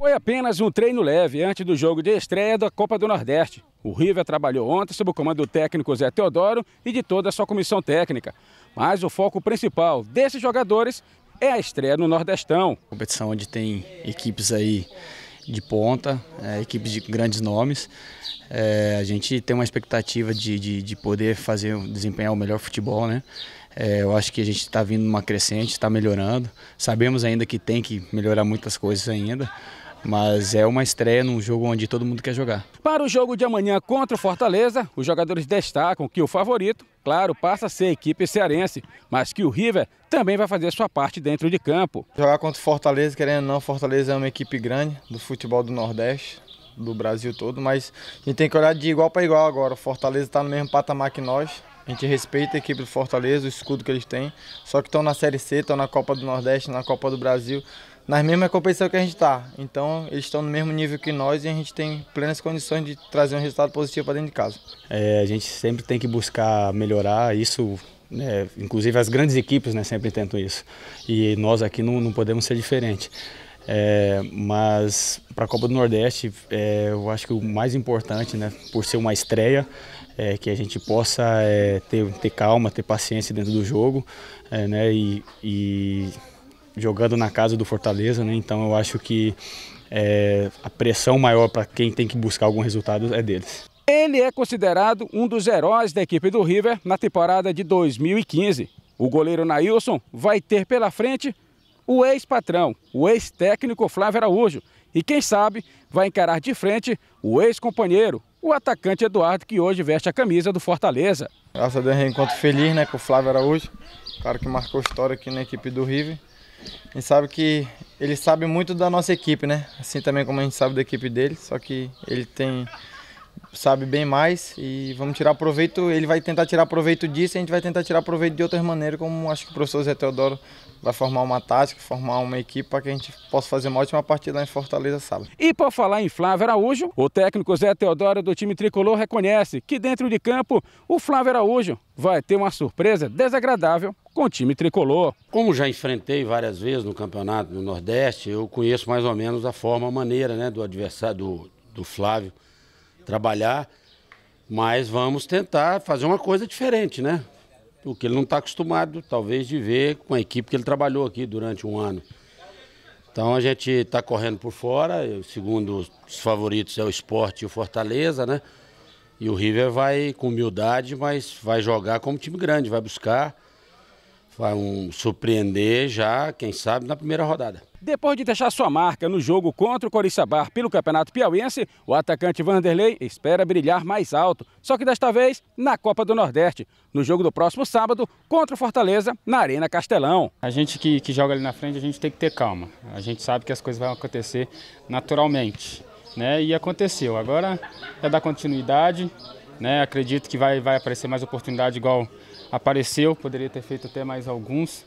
Foi apenas um treino leve antes do jogo de estreia da Copa do Nordeste. O River trabalhou ontem sob o comando do técnico Zé Teodoro e de toda a sua comissão técnica. Mas o foco principal desses jogadores é a estreia no Nordestão. Competição onde tem equipes aí de ponta, é, equipes de grandes nomes. É, a gente tem uma expectativa de, de, de, poder fazer desempenhar o melhor futebol, né? É, eu acho que a gente está vindo numa crescente, está melhorando. Sabemos ainda que tem que melhorar muitas coisas ainda, mas é uma estreia num jogo onde todo mundo quer jogar. Para o jogo de amanhã contra o Fortaleza, os jogadores destacam que o favorito, claro, passa a ser a equipe cearense, mas que o River também vai fazer sua parte dentro de campo. Jogar contra o Fortaleza, querendo ou não, Fortaleza é uma equipe grande do futebol do Nordeste, do Brasil todo, mas a gente tem que olhar de igual para igual agora. O Fortaleza está no mesmo patamar que nós, a gente respeita a equipe do Fortaleza, o escudo que eles têm, só que estão na Série C, estão na Copa do Nordeste, na Copa do Brasil nas mesmas competições que a gente está. Então, eles estão no mesmo nível que nós e a gente tem plenas condições de trazer um resultado positivo para dentro de casa. É, a gente sempre tem que buscar melhorar isso. Né, inclusive as grandes equipes né, sempre tentam isso e nós aqui não, não podemos ser diferente é, mas para a Copa do Nordeste, é, eu acho que o mais importante, né, por ser uma estreia, é que a gente possa é, ter, ter, calma, ter paciência dentro do jogo é, né, e, e jogando na casa do Fortaleza, né? Então eu acho que é, a pressão maior para quem tem que buscar algum resultado é deles. Ele é considerado um dos heróis da equipe do River na temporada de 2015. O goleiro Nailson vai ter pela frente o ex-patrão, o ex-técnico Flávio Araújo. E quem sabe vai encarar de frente o ex-companheiro, o atacante Eduardo, que hoje veste a camisa do Fortaleza. Graças a Deus, reencontro é feliz né, com o Flávio Araújo, cara que marcou história aqui na equipe do River. A gente sabe que ele sabe muito da nossa equipe, né? Assim também como a gente sabe da equipe dele, só que ele tem sabe bem mais e vamos tirar proveito, ele vai tentar tirar proveito disso e a gente vai tentar tirar proveito de outras maneiras, como acho que o professor Zé Teodoro vai formar uma tática, formar uma equipe para que a gente possa fazer uma ótima partida lá em Fortaleza sábado. E para falar em Flávio Araújo, o técnico Zé Teodoro do time tricolor reconhece que dentro de campo o Flávio Araújo vai ter uma surpresa desagradável com o time tricolor. Como já enfrentei várias vezes no campeonato do Nordeste, eu conheço mais ou menos a forma, a maneira né, do adversário do, do Flávio trabalhar, mas vamos tentar fazer uma coisa diferente, né? O que ele não está acostumado, talvez, de ver com a equipe que ele trabalhou aqui durante um ano. Então a gente está correndo por fora, o segundo os favoritos é o esporte e o Fortaleza, né? E o River vai com humildade, mas vai jogar como time grande, vai buscar um surpreender já, quem sabe, na primeira rodada. Depois de deixar sua marca no jogo contra o Coriçabar pelo Campeonato Piauiense, o atacante Vanderlei espera brilhar mais alto, só que desta vez na Copa do Nordeste, no jogo do próximo sábado contra o Fortaleza na Arena Castelão. A gente que, que joga ali na frente, a gente tem que ter calma. A gente sabe que as coisas vão acontecer naturalmente, né? E aconteceu. Agora é dar continuidade, né? Acredito que vai, vai aparecer mais oportunidade igual apareceu, poderia ter feito até mais alguns,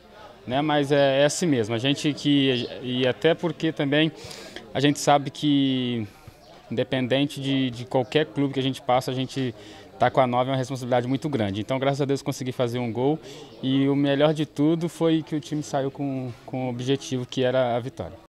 né? mas é, é assim mesmo. A gente que, e até porque também a gente sabe que independente de, de qualquer clube que a gente passa, a gente tá com a nova é uma responsabilidade muito grande. Então, graças a Deus, consegui fazer um gol. E o melhor de tudo foi que o time saiu com, com o objetivo, que era a vitória.